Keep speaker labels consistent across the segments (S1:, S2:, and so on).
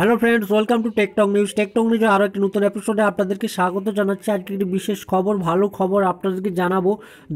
S1: hello friends welcome to Tech Talk news Tech Talk নিউজের আরও একটি নতুন এপিসোডে আপনাদেরকে স্বাগত জানাচ্ছি আজকে একটি বিশেষ খবর ভালো খবর আপনাদেরকে জানাবো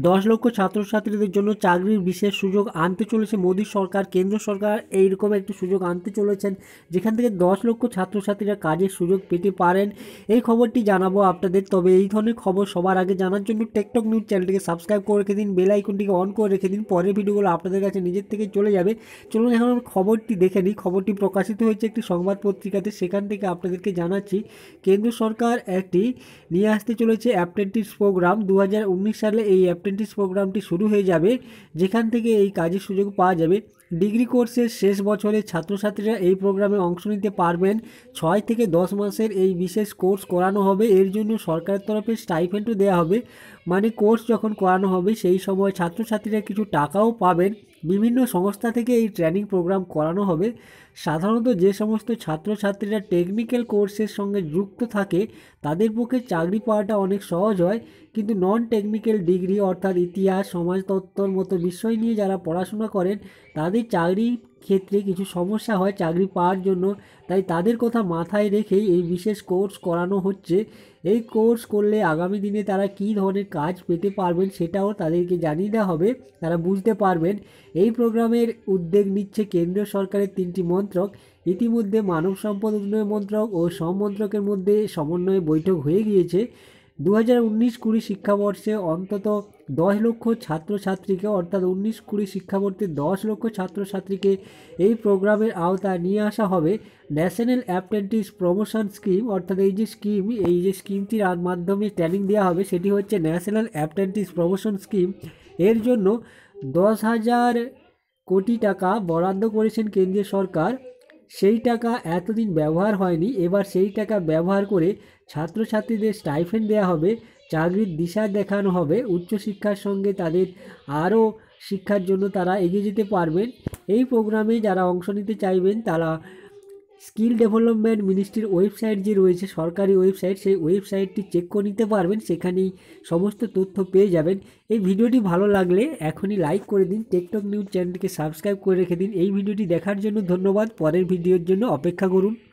S1: দশ লক্ষ ছাত্রছাত্রীদের জন্য চাকরির বিশেষ সুযোগ আনতে চলেছে মোদী সরকার কেন্দ্র সরকার এইরকম একটি সুযোগ আনতে চলেছেন যেখান থেকে দশ লক্ষ ছাত্রছাত্রীরা কাজের সুযোগ পেতে পারেন এই খবরটি জানাবো আপনাদের তবে এই ধরনের খবর সবার আগে জানার জন্য টেকটক নিউজ চ্যানেলটিকে সাবস্ক্রাইব করে রেখে দিন বেল আইকনটিকে অন করে রেখে দিন পরের ভিডিওগুলো আপনাদের কাছে নিজের থেকে চলে যাবে চলুন এখন খবরটি দেখে নিই খবরটি প্রকাশিত হয়েছে একটি সংবাদপত্র পত্রিকাতে সেখান থেকে আপনাদেরকে জানাচ্ছি কেন্দ্র সরকার একটি নিয়ে আসতে চলেছে অ্যাপ্রেন্টিস প্রোগ্রাম দু সালে এই অ্যাপ্রেন্টিস প্রোগ্রামটি শুরু হয়ে যাবে যেখান থেকে এই কাজের সুযোগ পাওয়া যাবে ডিগ্রি কোর্সের শেষ বছরে ছাত্রছাত্রীরা এই প্রোগ্রামে অংশ নিতে পারবেন ছয় থেকে দশ মাসের এই বিশেষ কোর্স করানো হবে এর জন্য সরকারের তরফে স্টাইফেন্টও দেওয়া হবে মানে কোর্স যখন করানো হবে সেই সময় ছাত্রছাত্রীরা কিছু টাকাও পাবেন বিভিন্ন সংস্থা থেকে এই ট্রেনিং প্রোগ্রাম করানো হবে সাধারণত যে সমস্ত ছাত্রছাত্রীরা টেকনিক্যাল কোর্সের সঙ্গে যুক্ত থাকে তাদের পক্ষে চাকরি পাওয়াটা অনেক সহজ হয় কিন্তু নন টেকনিক্যাল ডিগ্রি অর্থাৎ ইতিহাস সমাজতত্ত্বর মতো বিষয় নিয়ে যারা পড়াশোনা করেন তাদের চাকরি ক্ষেত্রে কিছু সমস্যা হয় চাকরি পাওয়ার জন্য তাই তাদের কথা মাথায় রেখেই এই বিশেষ কোর্স করানো হচ্ছে এই কোর্স করলে আগামী দিনে তারা কী ধরনের কাজ পেতে পারবেন সেটাও তাদেরকে জানিয়ে দেওয়া হবে তারা বুঝতে পারবেন এই প্রোগ্রামের উদ্যোগ নিচ্ছে কেন্দ্র সরকারের তিনটি মন্ত্রক ইতিমধ্যে মানব সম্পদ উন্নয়ন মন্ত্রক ও শ্রম মন্ত্রকের মধ্যে সমন্বয়ে বৈঠক হয়ে গিয়েছে দু হাজার উনিশ কুড়ি শিক্ষাবর্ষে অন্তত দশ লক্ষ ছাত্রছাত্রীকে অর্থাৎ উনিশ কুড়ি শিক্ষাবর্তী দশ লক্ষ ছাত্রছাত্রীকে এই প্রোগ্রামের আওতায় নিয়ে আসা হবে ন্যাশনাল অ্যাপ্রেন্টিস প্রমোশন স্কিম অর্থাৎ এই যে স্কিম এই যে স্কিমটির মাধ্যমে ট্রেনিং দেওয়া হবে সেটি হচ্ছে ন্যাশনাল অ্যাপ্রেন্টিস প্রমোশন স্কিম এর জন্য দশ হাজার কোটি টাকা বরাদ্দ করেছেন কেন্দ্রীয় সরকার সেই টাকা এতদিন ব্যবহার হয়নি এবার সেই টাকা ব্যবহার করে ছাত্রছাত্রীদের স্টাইফেন্ড দেওয়া হবে চাকরির দিশা দেখানো হবে উচ্চশিক্ষার সঙ্গে তাদের আরও শিক্ষার জন্য তারা এগিয়ে যেতে পারবেন এই প্রোগ্রামে যারা অংশ নিতে চাইবেন তারা স্কিল ডেভেলপমেন্ট মিনিস্ট্রির ওয়েবসাইট যে রয়েছে সরকারি ওয়েবসাইট সেই ওয়েবসাইটটি চেক করে নিতে পারবেন সেখানেই সমস্ত তথ্য পেয়ে যাবেন এই ভিডিওটি ভালো লাগলে এখনই লাইক করে দিন টেকটক নিউজ চ্যানেলকে সাবস্ক্রাইব করে রেখে দিন এই ভিডিওটি দেখার জন্য ধন্যবাদ পরের ভিডিওর জন্য অপেক্ষা করুন